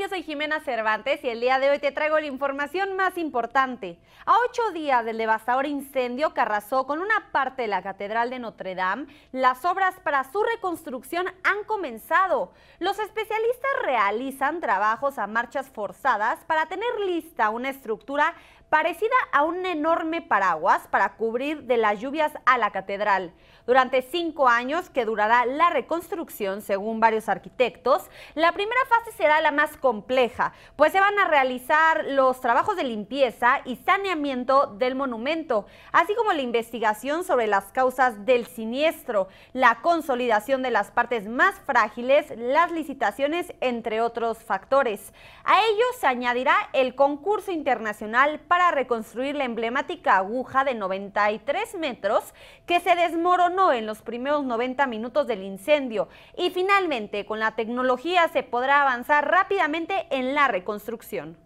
Yo soy Jimena Cervantes y el día de hoy te traigo la información más importante. A ocho días del devastador incendio que arrasó con una parte de la Catedral de Notre Dame, las obras para su reconstrucción han comenzado. Los especialistas realizan trabajos a marchas forzadas para tener lista una estructura parecida a un enorme paraguas para cubrir de las lluvias a la catedral. Durante cinco años que durará la reconstrucción, según varios arquitectos, la primera fase será la más compleja, pues se van a realizar los trabajos de limpieza y saneamiento del monumento, así como la investigación sobre las causas del siniestro, la consolidación de las partes más frágiles, las licitaciones, entre otros factores. A ello se añadirá el concurso internacional para para reconstruir la emblemática aguja de 93 metros que se desmoronó en los primeros 90 minutos del incendio y finalmente con la tecnología se podrá avanzar rápidamente en la reconstrucción.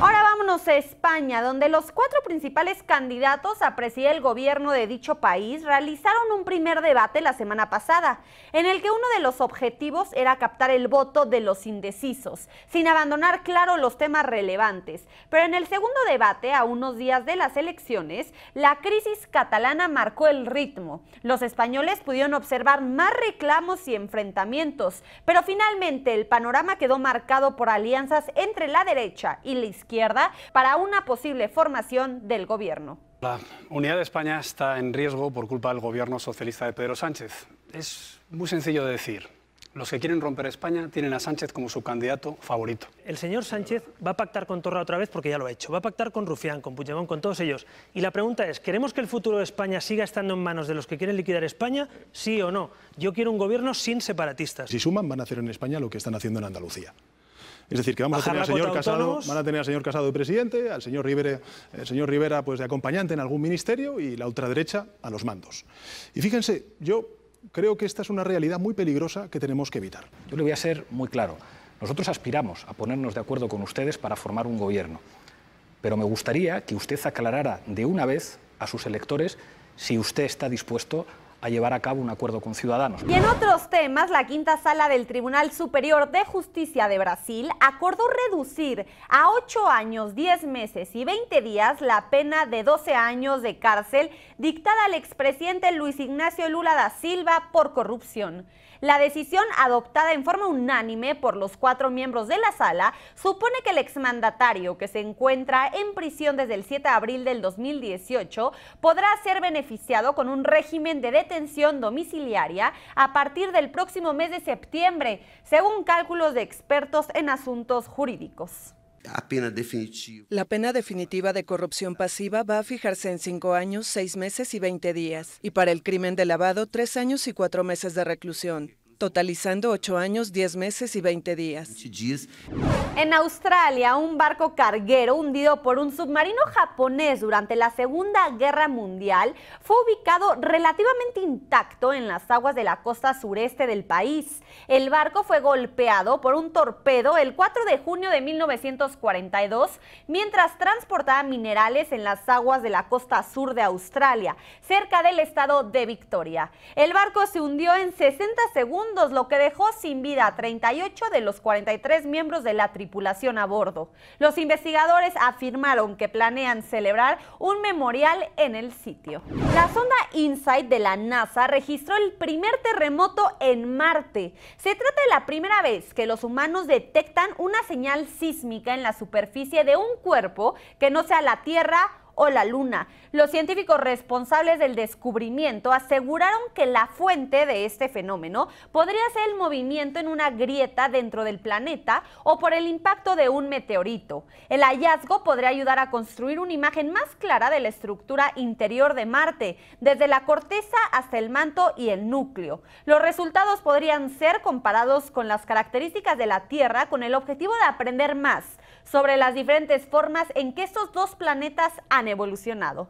Ahora vámonos a España, donde los cuatro principales candidatos a presidir el gobierno de dicho país realizaron un primer debate la semana pasada, en el que uno de los objetivos era captar el voto de los indecisos, sin abandonar claro los temas relevantes. Pero en el segundo debate a unos días de las elecciones, la crisis catalana marcó el ritmo. Los españoles pudieron observar más reclamos y enfrentamientos, pero finalmente el panorama quedó marcado por alianzas entre la derecha y la izquierda para una posible formación del gobierno. La unidad de España está en riesgo por culpa del gobierno socialista de Pedro Sánchez. Es muy sencillo de decir, los que quieren romper España tienen a Sánchez como su candidato favorito. El señor Sánchez va a pactar con Torra otra vez porque ya lo ha hecho. Va a pactar con Rufián, con Puigdemont, con todos ellos. Y la pregunta es, ¿queremos que el futuro de España siga estando en manos de los que quieren liquidar España? Sí o no. Yo quiero un gobierno sin separatistas. Si suman, van a hacer en España lo que están haciendo en Andalucía. Es decir, que vamos a tener al señor Casado, van a tener al señor Casado de presidente, al señor Rivera, eh, el señor Rivera pues de acompañante en algún ministerio y la ultraderecha a los mandos. Y fíjense, yo creo que esta es una realidad muy peligrosa que tenemos que evitar. Yo le voy a ser muy claro. Nosotros aspiramos a ponernos de acuerdo con ustedes para formar un gobierno, pero me gustaría que usted aclarara de una vez a sus electores si usted está dispuesto a llevar a cabo un acuerdo con Ciudadanos. Y en otros temas, la quinta sala del Tribunal Superior de Justicia de Brasil acordó reducir a 8 años, 10 meses y 20 días la pena de 12 años de cárcel dictada al expresidente Luis Ignacio Lula da Silva por corrupción. La decisión adoptada en forma unánime por los cuatro miembros de la sala supone que el exmandatario que se encuentra en prisión desde el 7 de abril del 2018 podrá ser beneficiado con un régimen de detención domiciliaria a partir del próximo mes de septiembre, según cálculos de expertos en asuntos jurídicos. La pena definitiva de corrupción pasiva va a fijarse en cinco años, seis meses y 20 días, y para el crimen de lavado, tres años y cuatro meses de reclusión totalizando 8 años, 10 meses y 20 días. En Australia, un barco carguero hundido por un submarino japonés durante la Segunda Guerra Mundial fue ubicado relativamente intacto en las aguas de la costa sureste del país. El barco fue golpeado por un torpedo el 4 de junio de 1942 mientras transportaba minerales en las aguas de la costa sur de Australia, cerca del estado de Victoria. El barco se hundió en 60 segundos lo que dejó sin vida a 38 de los 43 miembros de la tripulación a bordo. Los investigadores afirmaron que planean celebrar un memorial en el sitio. La sonda InSight de la NASA registró el primer terremoto en Marte. Se trata de la primera vez que los humanos detectan una señal sísmica en la superficie de un cuerpo que no sea la Tierra o la Luna. Los científicos responsables del descubrimiento aseguraron que la fuente de este fenómeno podría ser el movimiento en una grieta dentro del planeta o por el impacto de un meteorito. El hallazgo podría ayudar a construir una imagen más clara de la estructura interior de Marte, desde la corteza hasta el manto y el núcleo. Los resultados podrían ser comparados con las características de la Tierra con el objetivo de aprender más sobre las diferentes formas en que estos dos planetas han evolucionado.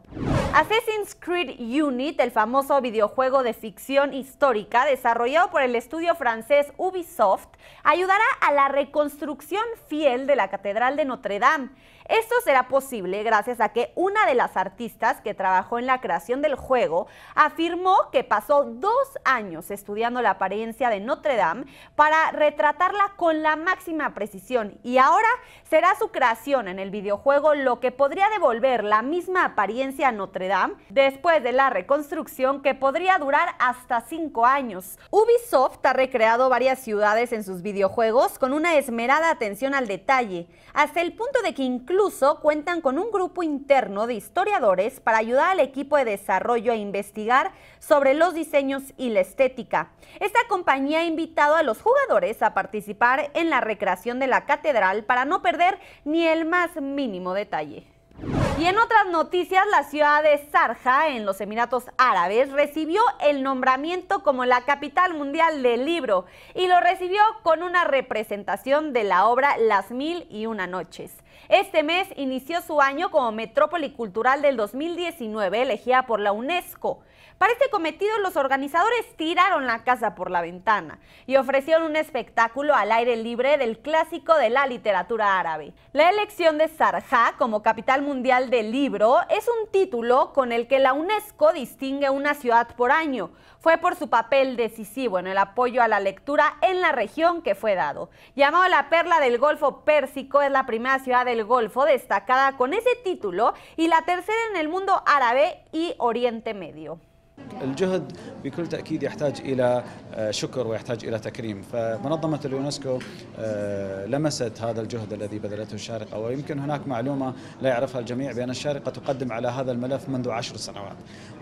Assassin's Creed Unit, el famoso videojuego de ficción histórica desarrollado por el estudio francés Ubisoft, ayudará a la reconstrucción fiel de la Catedral de Notre Dame. Esto será posible gracias a que una de las artistas que trabajó en la creación del juego afirmó que pasó dos años estudiando la apariencia de Notre Dame para retratarla con la máxima precisión y ahora será su creación en el videojuego lo que podría devolver la misma apariencia a Notre Dame después de la reconstrucción que podría durar hasta cinco años. Ubisoft ha recreado varias ciudades en sus videojuegos con una esmerada atención al detalle, hasta el punto de que incluso cuentan con un grupo interno de historiadores para ayudar al equipo de desarrollo a investigar sobre los diseños y la estética. Esta compañía ha invitado a los jugadores a participar en la recreación de la catedral para no perder ni el más mínimo detalle. Y en otras noticias, la ciudad de Sarja, en los Emiratos Árabes, recibió el nombramiento como la capital mundial del libro y lo recibió con una representación de la obra Las Mil y Una Noches. Este mes inició su año como Metrópoli Cultural del 2019, elegida por la UNESCO. Para este cometido, los organizadores tiraron la casa por la ventana y ofrecieron un espectáculo al aire libre del clásico de la literatura árabe. La elección de Sarja como capital mundial del libro es un título con el que la UNESCO distingue una ciudad por año. Fue por su papel decisivo en el apoyo a la lectura en la región que fue dado. Llamado la perla del Golfo Pérsico, es la primera ciudad del Golfo, destacada con ese título, y la tercera en el mundo árabe y Oriente Medio. الجهد بكل تأكيد يحتاج إلى آه، شكر ويحتاج إلى تكريم فمنظمة اليونسكو آه، لمست هذا الجهد الذي بذلته الشارقة ويمكن هناك معلومة لا يعرفها الجميع بأن الشارقة تقدم على هذا الملف منذ عشر سنوات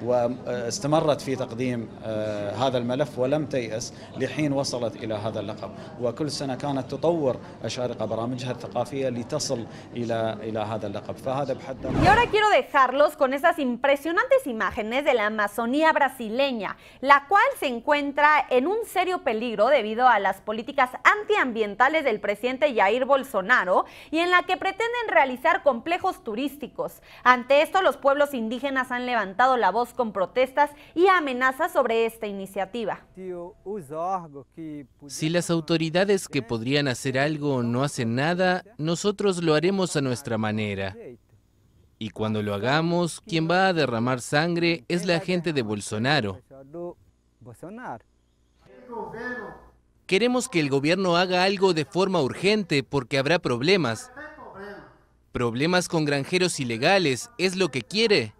واستمرت في تقديم آه، هذا الملف ولم تيأس لحين وصلت إلى هذا اللقب وكل سنة كانت تطور الشارقة برامجها الثقافية لتصل إلى إلى هذا اللقب فهذا بحد Y ahora quiero dejarlos con esas impresionantes imágenes de la Amazonía brasileña, la cual se encuentra en un serio peligro debido a las políticas antiambientales del presidente Jair Bolsonaro y en la que pretenden realizar complejos turísticos. Ante esto, los pueblos indígenas han levantado la voz con protestas y amenazas sobre esta iniciativa. Si las autoridades que podrían hacer algo no hacen nada, nosotros lo haremos a nuestra manera. Y cuando lo hagamos, quien va a derramar sangre es la gente de Bolsonaro. Queremos que el gobierno haga algo de forma urgente porque habrá problemas. Problemas con granjeros ilegales es lo que quiere.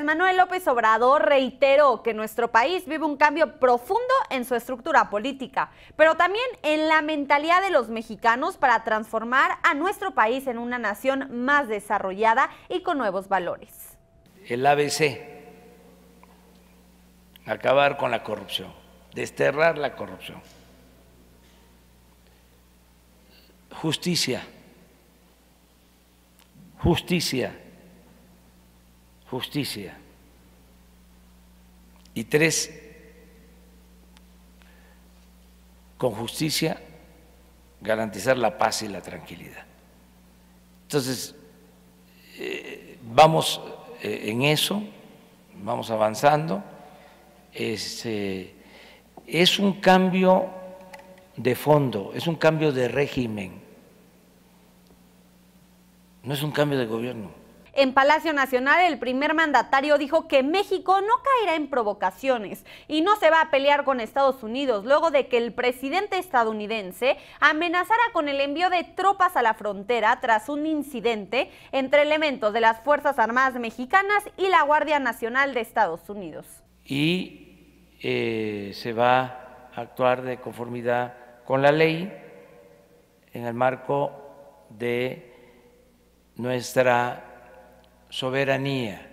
Manuel López Obrador reiteró que nuestro país vive un cambio profundo en su estructura política, pero también en la mentalidad de los mexicanos para transformar a nuestro país en una nación más desarrollada y con nuevos valores. El ABC, acabar con la corrupción, desterrar la corrupción, justicia, justicia justicia. Y tres, con justicia garantizar la paz y la tranquilidad. Entonces, eh, vamos eh, en eso, vamos avanzando. Es, este, es un cambio de fondo, es un cambio de régimen, no es un cambio de gobierno. En Palacio Nacional, el primer mandatario dijo que México no caerá en provocaciones y no se va a pelear con Estados Unidos luego de que el presidente estadounidense amenazara con el envío de tropas a la frontera tras un incidente entre elementos de las Fuerzas Armadas Mexicanas y la Guardia Nacional de Estados Unidos. Y eh, se va a actuar de conformidad con la ley en el marco de nuestra soberanía.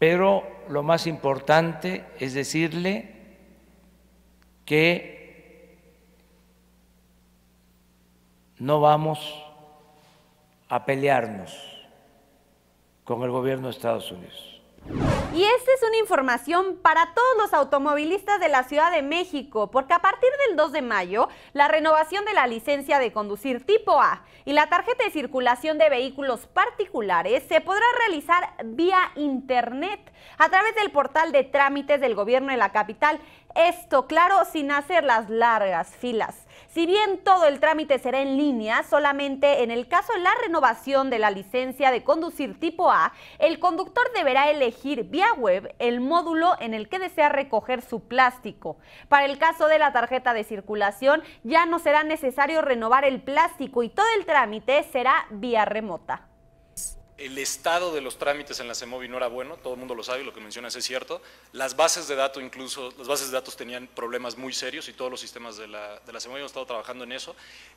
Pero lo más importante es decirle que no vamos a pelearnos con el gobierno de Estados Unidos. Y esta es una información para todos los automovilistas de la Ciudad de México, porque a partir del 2 de mayo, la renovación de la licencia de conducir tipo A y la tarjeta de circulación de vehículos particulares se podrá realizar vía Internet a través del portal de trámites del gobierno de la capital. Esto, claro, sin hacer las largas filas. Si bien todo el trámite será en línea, solamente en el caso de la renovación de la licencia de conducir tipo A, el conductor deberá elegir vía web el módulo en el que desea recoger su plástico. Para el caso de la tarjeta de circulación, ya no será necesario renovar el plástico y todo el trámite será vía remota el estado de los trámites en la CEMOVI no era bueno, todo el mundo lo sabe, lo que mencionas es cierto. Las bases de datos, incluso, las bases de datos tenían problemas muy serios y todos los sistemas de la, de la CEMOVI han estado trabajando en eso.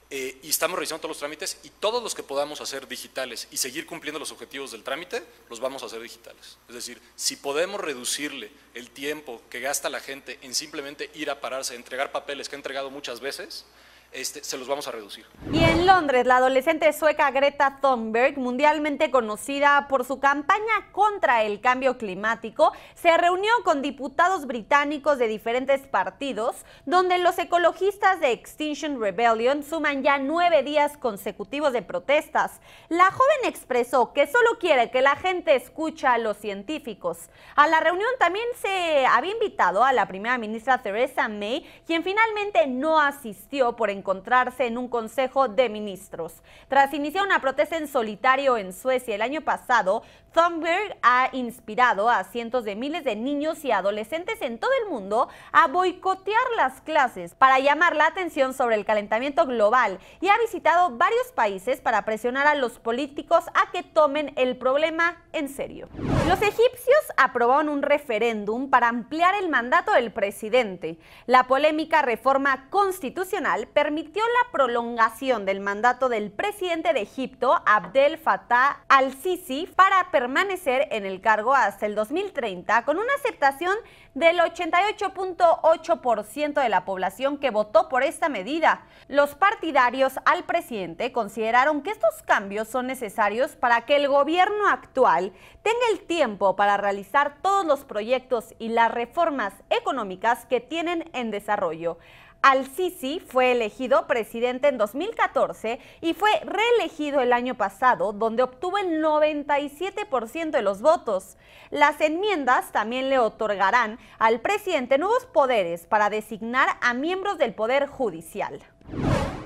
Eh, y estamos revisando todos los trámites y todos los que podamos hacer digitales y seguir cumpliendo los objetivos del trámite, los vamos a hacer digitales. Es decir, si podemos reducirle el tiempo que gasta la gente en simplemente ir a pararse, entregar papeles que ha entregado muchas veces, este, se los vamos a reducir. Y en Londres, la adolescente sueca Greta Thunberg, mundialmente conocida por su campaña contra el cambio climático, se reunió con diputados británicos de diferentes partidos, donde los ecologistas de Extinction Rebellion suman ya nueve días consecutivos de protestas. La joven expresó que solo quiere que la gente escucha a los científicos. A la reunión también se había invitado a la primera ministra Theresa May, quien finalmente no asistió por encargo encontrarse en un Consejo de Ministros. Tras iniciar una protesta en solitario en Suecia el año pasado, Thunberg ha inspirado a cientos de miles de niños y adolescentes en todo el mundo a boicotear las clases para llamar la atención sobre el calentamiento global y ha visitado varios países para presionar a los políticos a que tomen el problema en serio. Los egipcios aprobaron un referéndum para ampliar el mandato del presidente. La polémica reforma constitucional permite permitió la prolongación del mandato del presidente de Egipto, Abdel Fattah al-Sisi, para permanecer en el cargo hasta el 2030, con una aceptación del 88.8% de la población que votó por esta medida. Los partidarios al presidente consideraron que estos cambios son necesarios para que el gobierno actual tenga el tiempo para realizar todos los proyectos y las reformas económicas que tienen en desarrollo. Al-Sisi fue elegido presidente en 2014 y fue reelegido el año pasado, donde obtuvo el 97% de los votos. Las enmiendas también le otorgarán al presidente nuevos poderes para designar a miembros del Poder Judicial.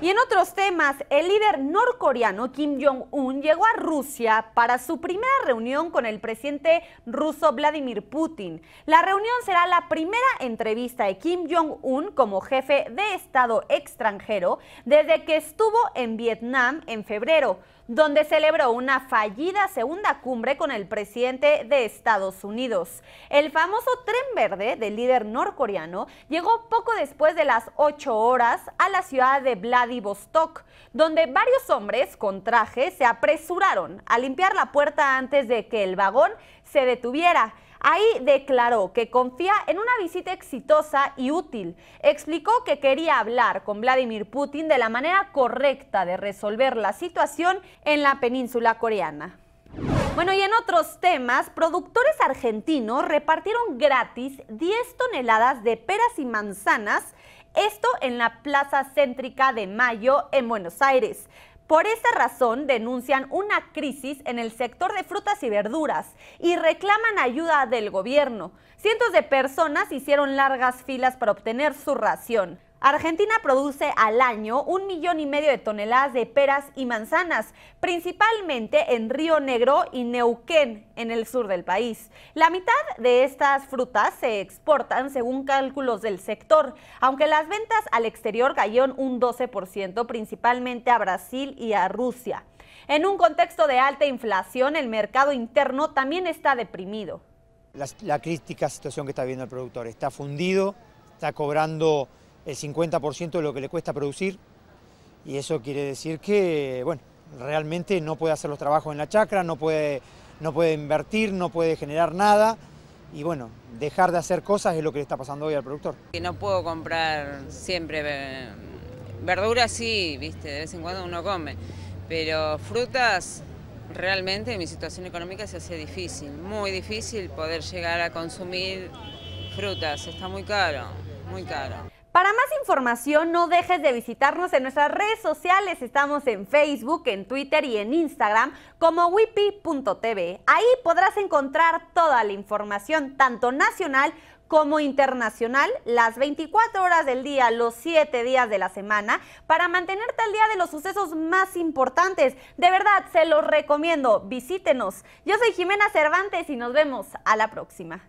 Y en otros temas, el líder norcoreano Kim Jong-un llegó a Rusia para su primera reunión con el presidente ruso Vladimir Putin. La reunión será la primera entrevista de Kim Jong-un como jefe de Estado extranjero desde que estuvo en Vietnam en febrero donde celebró una fallida segunda cumbre con el presidente de Estados Unidos. El famoso tren verde del líder norcoreano llegó poco después de las 8 horas a la ciudad de Vladivostok, donde varios hombres con traje se apresuraron a limpiar la puerta antes de que el vagón se detuviera. Ahí declaró que confía en una visita exitosa y útil. Explicó que quería hablar con Vladimir Putin de la manera correcta de resolver la situación en la península coreana. Bueno, y en otros temas, productores argentinos repartieron gratis 10 toneladas de peras y manzanas esto en la plaza céntrica de Mayo en Buenos Aires. Por esta razón denuncian una crisis en el sector de frutas y verduras y reclaman ayuda del gobierno. Cientos de personas hicieron largas filas para obtener su ración. Argentina produce al año un millón y medio de toneladas de peras y manzanas, principalmente en Río Negro y Neuquén, en el sur del país. La mitad de estas frutas se exportan según cálculos del sector, aunque las ventas al exterior cayeron un 12%, principalmente a Brasil y a Rusia. En un contexto de alta inflación, el mercado interno también está deprimido. La, crítica situación que está viendo el productor, está fundido, está cobrando el 50% de lo que le cuesta producir y eso quiere decir que, bueno, realmente no puede hacer los trabajos en la chacra, no puede, no puede invertir, no puede generar nada y bueno, dejar de hacer cosas es lo que le está pasando hoy al productor. Que no puedo comprar siempre eh, verduras, sí, viste, de vez en cuando uno come, pero frutas realmente en mi situación económica se hace difícil, muy difícil poder llegar a consumir frutas, está muy caro, muy caro. Para más información, no dejes de visitarnos en nuestras redes sociales. Estamos en Facebook, en Twitter y en Instagram como wipi.tv. Ahí podrás encontrar toda la información, tanto nacional como internacional las 24 horas del día, los 7 días de la semana, para mantenerte al día de los sucesos más importantes. De verdad, se los recomiendo. Visítenos. Yo soy Jimena Cervantes y nos vemos a la próxima.